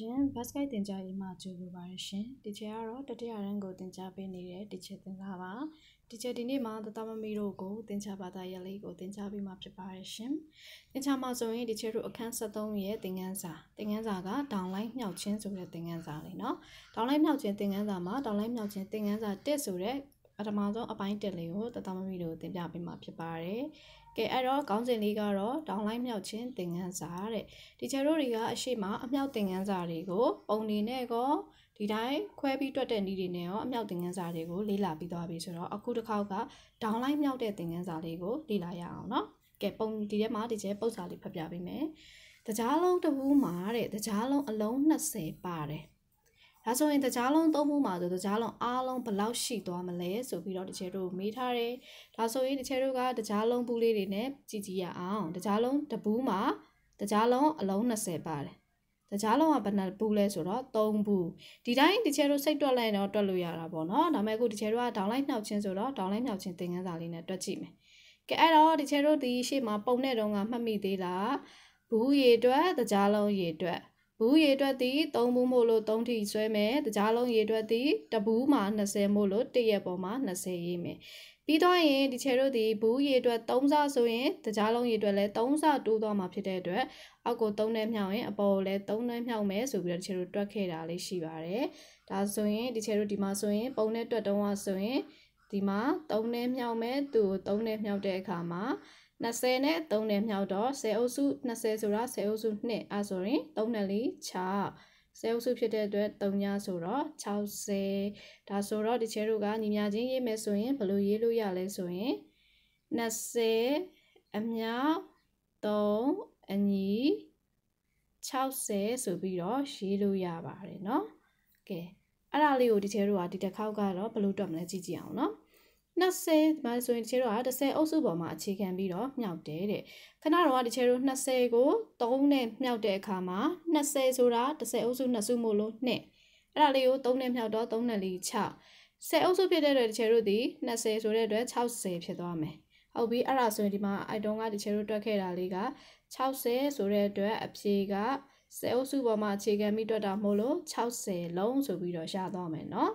ရှင်။ Basket တင် जा ရေးမှာကြိုဆိုပါရရှင်။ဒီချက်ကတော့တတိယရန်ကိုတင် जा ပေးနေတဲ့ဒီချက်သင်္ကားပါ။ဒီချက်ဒီနေ့မှာသသမမီတို့ကိုသင်္ချာဘာသာရပ်လေးကိုသင် जा ပေးမှာဖြစ်ပါရရှင်။သင်္ချာမှာဆိုရင်ဒီချက်တို့အခန်း73ရဲ့သင်ခန်းစာသင်ခန်းစာကဒေါင်လိုင်းမြောက်ချင်းဆိုတဲ့သင်ခန်းစာလေးနော်။ဒေါင်လိုင်းမြောက်ချင်းသင်ခန်းစာမှာဒေါင်လိုင်းမြောက်ချင်းသင်ခန်းစာ1ဆိုတဲ့ပထမဆုံးအပိုင်းတက်လေးကိုတသမမီတို့တင်ပြပေးမှာဖြစ်ပါတယ်။ကဲအဲ့တော့ခေါင်းစဉ်လေးကတော့တောင်လိုက်မြောက်ချင်းသင်ခန်းစာတဲ့။ဒီချယ်တို့တွေကအရှိမအမြောက်သင်ခန်းစာတွေကိုပုံနေနဲ့ကောဒီတိုင်းခွဲပြီးတွက်တဲ့နည်းတွေနဲ့ရောအမြောက်သင်ခန်းစာတွေကိုလေ့လာပြီးသွားပြီဆိုတော့အခုတစ်ခေါက်ကတောင်လိုက်မြောက်တဲ့သင်ခန်းစာလေးကိုလေ့လာရအောင်နော်။ကဲပုံဒီထဲမှာဒီချယ်ပုတ်စာလေးဖတ်ပြပေးမယ်။တကြားလုံးတစ်ဝူးမှာတဲ့တကြားလုံးအလုံး20ပါတယ်။ဒါဆိုရင်တကြားလုံးသုံးမှုမှာဆိုတကြားလုံးအားလုံးဘယ်လောက်ရှိသွားမလဲဆိုပြီးတော့တချေတို့မေးထားတယ်ဒါဆိုရင်တချေတို့ကတကြားလုံးဘူးလေးတွေနဲ့ကြည့်ကြည့်ရအောင်တကြားလုံးတဘူးမှာတကြားလုံးအလုံး20ပါတယ်တကြားလုံးကဘယ်နှဘူးလဲဆိုတော့3ဘူးဒီတိုင်းတချေတို့စိတ်တွက်လိုက်တော့တွက်လို့ရတာပေါ့နော်ဒါပေမဲ့အခုတချေတို့ကဒေါင်းလိုက်နှောက်ချင်းဆိုတော့ဒေါင်းလိုက်နှောက်ချင်းသင်ခန်းစာလေးနဲ့တွက်ကြည့်မယ်ကဲအဲ့တော့တချေတို့ဒီရှေ့မှာပုံတဲ့တုန်းကမှတ်မိသေးလားဘူးရေအတွက်တကြားလုံးရေအတွက်ဘူးရေအတွက်သည်3ဘူးမို့လို့3ထိဆွဲမယ်တကြားလုံးရေအတွက်သည်တဘူးမှာ20မို့လို့တရက်ပေါ်မှာ20ရေးမယ်ပြီးတော့ရင်ဒီချေတို့ဒီဘူးရေအတွက်3ဆဆိုရင်တကြားလုံးရေအတွက်လည်း3ဆတိုးသွားမှာဖြစ်တဲ့အတွက်အောက်ကို3နဲ့မြောက်ရင်အပေါ်ကိုလည်း3နဲ့မြောက်မယ်ဆိုပြီးတော့ဒီချေတို့တွက်ခဲ့တာလေးရှိပါတယ်။ဒါဆိုရင်ဒီချေတို့ဒီမှာဆိုရင် ပုံနဲ့တွက်တုံးကဆိုရင်ဒီမှာ3နဲ့မြောက်မယ်သူ့ကို3နဲ့မြောက်တဲ့အခါမှာ20နဲ့3နဲ့မြောက်တော့10အုပ်စု20ဆိုတာ10အုပ်စု2အဲဆိုရင်3နဲ့4 6ဆယ်အုပ်စုဖြစ်တဲ့အတွက်3ညဆိုတော့60ဒါဆိုတော့ဒီချဲတို့ကညီမချင်းရေးမယ်ဆိုရင်ဘယ်လိုရေးလို့ရလဲဆိုရင်20အမြောက်3အညီ60ဆိုပြီးတော့ရေးလို့ရပါတယ်เนาะကဲအဲ့ဒါလေးကိုဒီချဲတို့ကဒီတစ်ခေါက်ကတော့ဘယ်လိုတွက်မလဲကြည့်ကြည့်အောင်เนาะ20မှဆိုရင်ဒီချေတော့က30အုပ်စုပေါ်မှာအခြေခံပြီးတော့မြောက်တယ်တဲ့ခဏတော့ကဒီချေတော့20ကို3နဲ့မြောက်တဲ့အခါမှာ20ဆိုတာ30အုပ်စု2စုမို့လို့2အဲ့ဒါလေးကို3နဲ့မြောက်တော့3နဲ့လေး6 10အုပ်စုဖြစ်တဲ့အတွက်ဒီချေတို့ဒီ20ဆိုတဲ့အတွက်60ဖြစ်သွားမယ်ဟုတ်ပြီအဲ့ဒါဆိုရင်ဒီမှာ item ကဒီချေတို့တွက်ခဲ့တာလေးက60ဆိုတဲ့အတွက်အဖြေက10အုပ်စုပေါ်မှာအခြေခံပြီးတွက်တာမို့လို့60လုံးဆိုပြီးတော့ရသွားမယ်เนาะ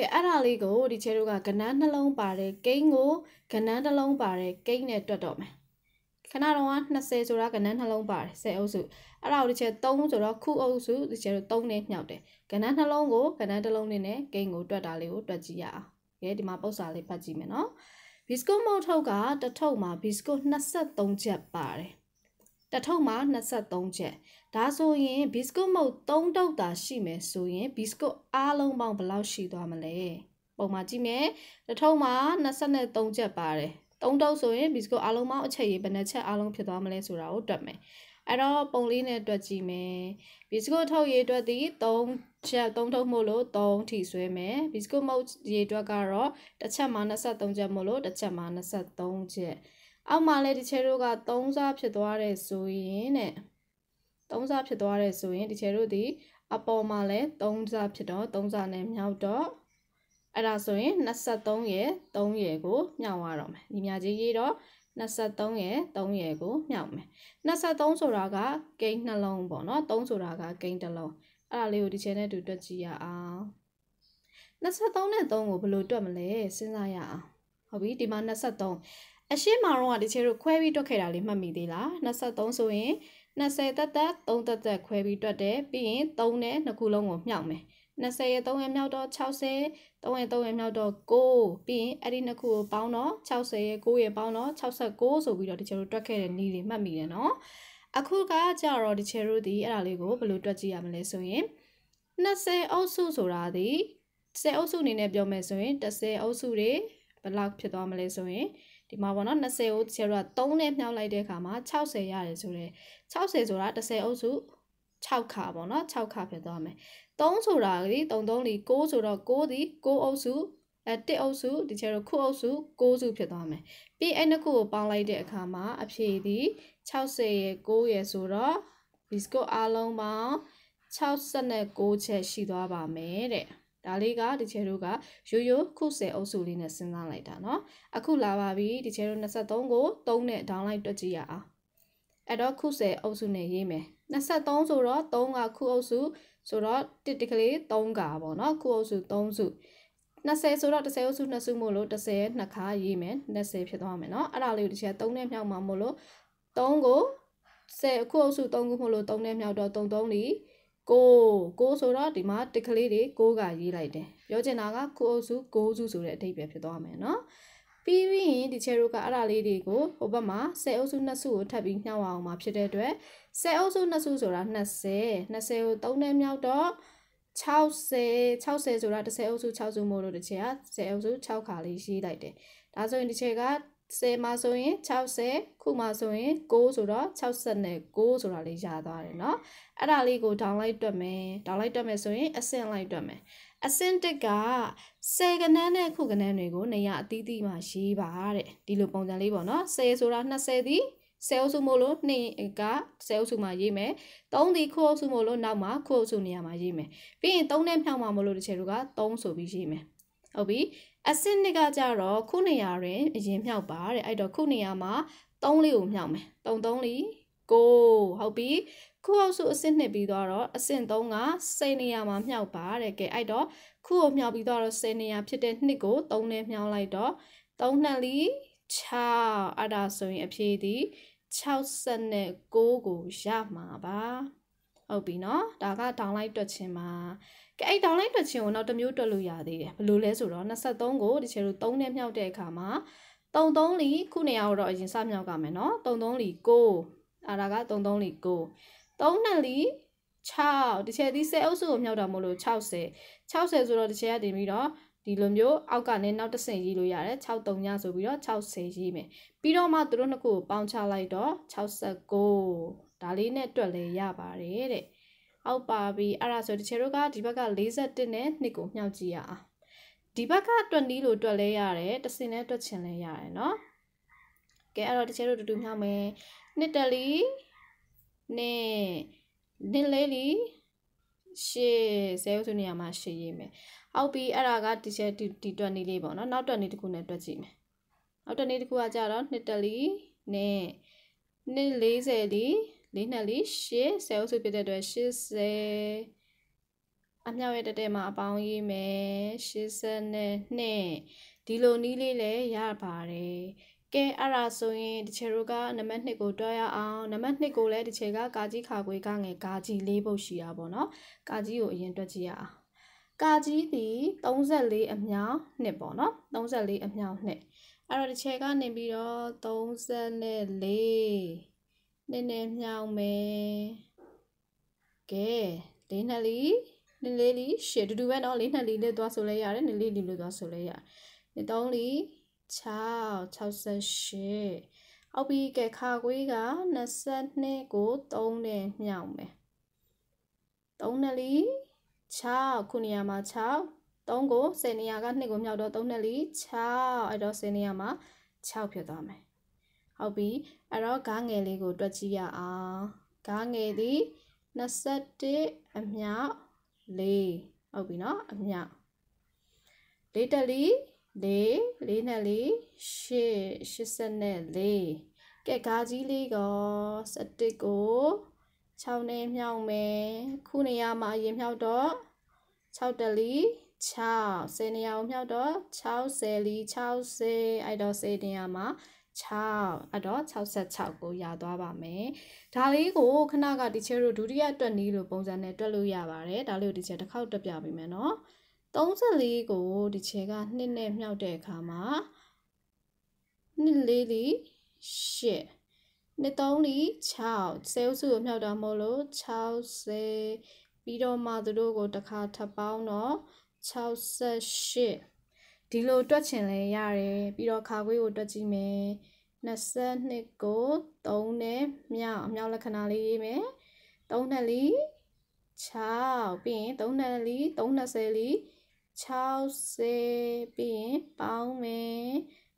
ကဲအဲ့ဒါလေးကိုဒီချဲတို့ကကနန်းနှလုံးပါတယ်ကိန်းကိုကနန်းနှလုံးပါတယ်ကိန်းနဲ့တွက်တော့မယ်ခဏတော့20ဆိုတာကနန်းနှလုံးပါတယ်10အုပ်စုအဲ့ဒါကိုဒီချဲ3ဆိုတော့ခုအုပ်စုဒီချဲတို့3နဲ့မြှောက်တယ်ကနန်းနှလုံးကိုကနန်းတစ်လုံးနဲ့ကိန်းကိုတွက်တာလေးကိုတွက်ကြည့်ရအောင်ကဲဒီမှာပုစာလေးဖတ်ကြည့်မယ်နော်ဘီစကွတ်မုတ်ထုတ်ကတစ်ထုတ်မှာဘီစကွတ်23ချက်ပါတယ်တထုပ်မှာ23ချက်ဒါဆိုရင်ဘီစကွတ်မုတ်3တုပ်တာရှိမယ်ဆိုရင်ဘီစကွတ်အားလုံးပေါင်းဘယ်လောက်ရှိသွားမလဲပုံမှန်ကြည့်မယ်တထုပ်မှာ23ချက်ပါတယ်3တုပ်ဆိုရင်ဘီစကွတ်အားလုံးပေါင်းအချက်ရေဘယ်နှချက်အားလုံးဖြစ်သွားမလဲဆိုတာကိုတွက်မယ်အဲ့တော့ပုံလေးနဲ့တွက်ကြည့်မယ်ဘီစကွတ်ထုတ်ရေတွက်သည်3ချက်3ထုတ်မို့လို့3ထိဆွဲမယ်ဘီစကွတ်မုတ်ရေတွက်ကတော့တစ်ချက်မှာ23ချက်မို့လို့တစ်ချက်မှာ23ချက်အောက်မှာလည်းဒီချဲတို့က3စားဖြစ်သွားတယ်ဆိုရင်တဲ့3စားဖြစ်သွားတယ်ဆိုရင်ဒီချဲတို့ဒီအပေါ်မှာလည်း3စားဖြစ်တော့3စားနဲ့မြောက်တော့အဲ့ဒါဆိုရင်23ရဲ့3ရဲ့ကိုမြောက်ရတော့မယ်ဒီမြကြီးရေးတော့23ရဲ့3ရဲ့ကိုမြောက်မယ်23ဆိုတာကဂိမ်းနှလုံးပေါ့နော်3ဆိုတာကဂိမ်းတစ်လုံးအဲ့ဒါလေးကိုဒီချဲနဲ့တူတွက်ကြည့်ရအောင်23နဲ့3ကိုဘယ်လိုတွက်မလဲစဉ်းစားရအောင်ဟုတ်ပြီဒီမှာ23အရှိမောင်တော့ကတချေတို့ခွဲပြီးတွက်ခဲ့တာလေးမှတ်မိသေးလား23ဆိုရင်20တက်တက်3တက်တက်ခွဲပြီးတွက်တယ်ပြီးရင်3နဲ့နှစ်ခုလုံးကိုမြှောက်မယ်20ရဲ့3ရဲ့မြောက်တော့60 3ရဲ့3ရဲ့မြောက်တော့9ပြီးရင်အဲ့ဒီနှစ်ခုကိုပေါင်းတော့60ရဲ့9ရဲ့ပေါင်းတော့69ဆိုပြီးတော့တချေတို့တွက်ခဲ့တဲ့နည်းတွေမှတ်မိတယ်နော်အခုကကြတော့တချေတို့ဒီအဲ့ဒါလေးကိုဘယ်လိုတွက်ကြည့်ရမလဲဆိုရင်20အုပ်စုဆိုတာဒီ10အုပ်စုအနေနဲ့ပြောမယ်ဆိုရင်10အုပ်စုတွေဘယ်လောက်ဖြစ်သွားမလဲဆိုရင်ဒီမှာပေါ့နော်20ကို0က3နဲ့မြှောက်လိုက်တဲ့အခါမှာ60ရတယ်ဆိုတော့60ဆိုတာ10အုပ်စု6ခါပေါ့နော်6ခါဖြစ်သွားမယ်3ဆိုတာဒီ33 6ဆိုတော့6ဒီ6အုပ်စုအဲ1အုပ်စုဒီချေတော့ခုအုပ်စု6စုဖြစ်သွားမယ်ပြီးအဲ့နှစ်ခုကိုပေါင်းလိုက်တဲ့အခါမှာအဖြေဒီ60ရဲ့6ရဲ့ဆိုတော့ဒီစကောအားလုံးပေါင်း69ချက်ရှိသွားပါမယ်တဲ့ဒါလေးကဒီချေတို့ကရိုးရိုးခုဆယ်အုပ်စုလေးနဲ့စဉ်းစားလိုက်တာเนาะအခုလာပါပြီဒီချေတို့23ကို3နဲ့ down လိုက်တွက်ကြည့်ရအောင်အဲ့တော့ခုဆယ်အုပ်စုနဲ့ရေးမယ်23ဆိုတော့3ကခုအုပ်စုဆိုတော့တစ်တကလေး3ကပေါ့เนาะခုအုပ်စု3စု20ဆိုတော့10အုပ်စု2စုမို့လို့10နှစ်ခါရေးမယ်20ဖြစ်သွားမယ်เนาะအဲ့ဒါလေးကိုဒီချေ3နဲ့မြောက်မှာမို့လို့3ကို10ခုအုပ်စု3ခုမို့လို့3နဲ့မြောက်တော့3 3 4ကိုကိုဆိုတော့ဒီမှာတက်ကလေးတွေကိုကရေးလိုက်တယ်ပြောချင်တာကကိုအုပ်စုကိုအုပ်စုဆိုတဲ့အဓိပ္ပာယ်ဖြစ်သွားမယ်နော်ပြီးပြီးရင်ဒီချေရိုကအဲ့ဒါလေးတွေကိုဟိုဘက်မှာဆယ်အုပ်စုနှစ်စုကိုထပ်ပြီးနှောက်အောင်မှာဖြစ်တဲ့အတွက်ဆယ်အုပ်စုနှစ်စုဆိုတာ20 20ကို3နဲ့မြောက်တော့60 60ဆိုတာ10အုပ်စု6စုမို့လို့တစ်ချက်က10အုပ်စု6ခါလေးရေးလိုက်တယ်ဒါဆိုရင်ဒီချက်က10မှာဆိုရင်60ခု မှာဆိုရင်6ဆိုတော့69ဆိုတာလေးရသွားတယ်เนาะအဲ့ဒါလေးကို down လိုက်တွက်မယ် down လိုက်တွက်မယ်ဆိုရင်အဆင့်လိုက်တွက်မယ်အဆင့်တစ်က10ကနန်းနဲ့ခုကနန်းတွေကိုနေရာအသီးသီးမှာရေးပါတဲ့ဒီလိုပုံစံလေးပေါ့เนาะ10ဆိုတာ20သည်ဆယ်အုပ်စုမို့လို့2ကဆယ်အုပ်စုမှာရေးမယ်3ဒီခုအုပ်စုမို့လို့နောက်မှာခုအုပ်စုနေရာမှာရေးမယ်ပြီးရင်3နဲ့ဖြောင်းမှာမို့လို့တစ်ချေတို့က3ဆိုပြီးရေးမယ်ဟုတ်ပြီအဆင့်နှစ်ကကြတော့ခုနေရာတွင်အရင်မြောက်ပါတဲ့အဲ့တော့ခုနေရာမှာ3လေးကိုမြောက်မယ်3 3လေးကိုဟုတ်ပြီခုအောက်စုအဆင့်နှစ်ပြီးတော့အဆင့်3က10နေရာမှာမြောက်ပါတဲ့ကဲအဲ့တော့ခုကိုမြောက်ပြီးတော့10နေရာဖြစ်တဲ့နှစ်ကို3နဲ့မြောက်လိုက်တော့3နှစ်လီ6အဲ့ဒါဆိုရင်အဖြေသည်69ကိုရမှာပါဟုတ်ပြီနော်ဒါက downline တွက်ခြင်းပါကဲအဲ့ downline တွက်ခြင်းကိုနောက်တစ်မျိုးတွက်လို့ရသေးတယ်ဘယ်လိုလဲဆိုတော့23ကိုဒီချေလို့3နဲ့မြောက်တဲ့အခါမှာ334ခုနေရာကိုတော့အရင်စမြောက်ကမယ်နော်334အာဒါက334 324 6တစ်ချက်ဒီ10အုပ်စုကိုမြောက်တာမို့လို့60 60ဆိုတော့တစ်ချက်ရတင်ပြီးတော့ဒီလိုမျိုးအောက်ကနေနောက်တစ်ဆင့်ရေးလို့ရတယ်63ညဆိုပြီးတော့60ရေးမယ်ပြီးတော့မှသူတို့နှစ်ခုကိုပေါင်းချလိုက်တော့69ဒါလေးနဲ့တွက်လဲရပါတယ်တဲ့အောက်ပါပြီအဲ့ဒါဆိုတချေတို့ကဒီဘက်က41နဲ့2ကိုမြှောက်ကြည့်ရအောင်ဒီဘက်က20လို့တွက်လဲရတယ်တစင်နဲ့တွက်ချင်လဲရတယ်เนาะကဲအဲ့တော့တချေတို့တူတူမြှောက်မယ်2တလီနဲ့နဲ့လေးလီရှေ့ဇဲဥစုနေရာမှာရှေ့ရေးမယ်အောက်ပြီးအဲ့ဒါကဒီချက်ဒီတွက်နေလေးပေါ့နော်နောက်တွက်နေတစ်ခုနဲ့တွက်ကြည့်မယ်နောက်တွက်နေတစ်ခုကကြတော့2တလီနဲ့240လီ၄နဲ့၄ရှစ်ဆယ်အုပ်စုဖြစ်တဲ့အတွက်80အမြောက်ရဲ့တက်တဲ့မှာအပေါင်းရေးမယ်82ဒီလိုနီးလေးလည်းရပါတယ်ကဲအဲ့ဒါဆိုရင်တချေတို့ကနံပါတ်2ကိုတွဲရအောင်နံပါတ်2ကိုလည်းတချေကကာကြီးခါခွေကငယ်ကာကြီး၄ပုတ်ရှိတာပေါ့နော်ကာကြီးကိုအရင်တွက်ကြည့်ရအောင်ကာကြီးသည်34အမြောက်နှစ်ပေါ့နော်34အမြောက်နှစ်အဲ့တော့တချေကနေပြီးတော့34နည်းနည်းမြောင်းမယ်ကဲလေးနှစ်လီနှစ်လေးလီရှစ်တူတူပဲเนาะလေးနှစ်လီလေးသွားဆိုလဲရတယ်နှစ်လေးလီလို့သွားဆိုလဲရတယ်နှစ်သုံးလီ6 68အောက်ပြီးကဲခါကွေးက22ကို3နဲ့မြောင်းမယ်3နဲ့လီ6ခုနေရာမှာ6 3ကို10နေရာက2ကိုမြောက်တော့3နဲ့လီ6အဲ့တော့10နေရာမှာ6ဖြစ်သွားမယ်ဟုတ်ပြီအဲ့တော့ဂါငယ်လေးကိုတွက်ကြည့်ရအောင်ဂါငယ်သည်21အမြောက်4ဟုတ်ပြီနော်အမြောက်၄တက်လီ၄၄နဲ့၄80နဲ့၄ကဲဂါကြီးလေးက17ကို6နဲ့မြောက်မယ်ခုနေရာမှာအရင်မြောက်တော့6တက်လီ6 10နေရာကိုမြောက်တော့60လီ60အဲ့တော့10နေရာမှာ66အဲ့တော့66ကိုရသွားပါမယ်ဒါလေးကိုခဏက teacher တို့ဒုတိယအတွက်နည်းလို့ပုံစံနဲ့တွက်လို့ရပါတယ်ဒါလေးကို teacher တစ်ခေါက်တွက်ပြပေးမယ်နော်34ကို teacher ကနှစ်နဲ့မြောက်တဲ့အခါမှာနှစ်လေးလေး8နှစ်သုံးလီ6ဆဲဥစုကိုမြှောက်တာမဟုတ်လို့60ပြီးတော့မှသူတို့ကိုတစ်ခါထပ်ပေါင်းတော့68ဒီလိုတွက်ချင်လဲရတယ်ပြီးတော့ခါခွေးကိုတွက်ကြည့်မယ်22ကို3နဲ့မြောက်အမြောက်လက္ခဏာလေးရေးမယ်3နဲ့လေး6ပြီးရင်3နဲ့လေး30လေး60ပြီးရင်ပေါင်းမယ်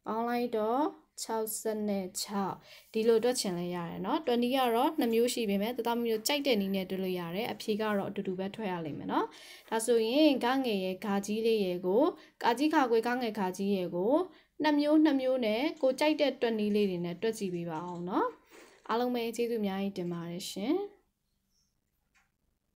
ပေါင်းလိုက်တော့66ဒီလိုတွက်ချင်လဲရတယ်เนาะ20ကတော့2မျိုးရှိပေမဲ့တသားမျိုးကြိုက်တဲ့နည်းနဲ့တွက်လို့ရတယ်အဖြေကတော့အတူတူပဲထွက်ရလိမ့်မယ်เนาะဒါဆိုရင်ကငယ်ရဲ့ဂါကြီးလေးရဲ့ကိုဂါကြီးခါခွေ ကငယ်ဂါကြီးရဲ့ကို2မျိုး2မျိုးနဲ့ကိုကြိုက်တဲ့တွက်နည်းလေးတွေနဲ့တွက်ကြည့်ပေးပါအောင်เนาะအားလုံးပဲကျေးဇူးအများကြီးတင်ပါတယ်ရှင်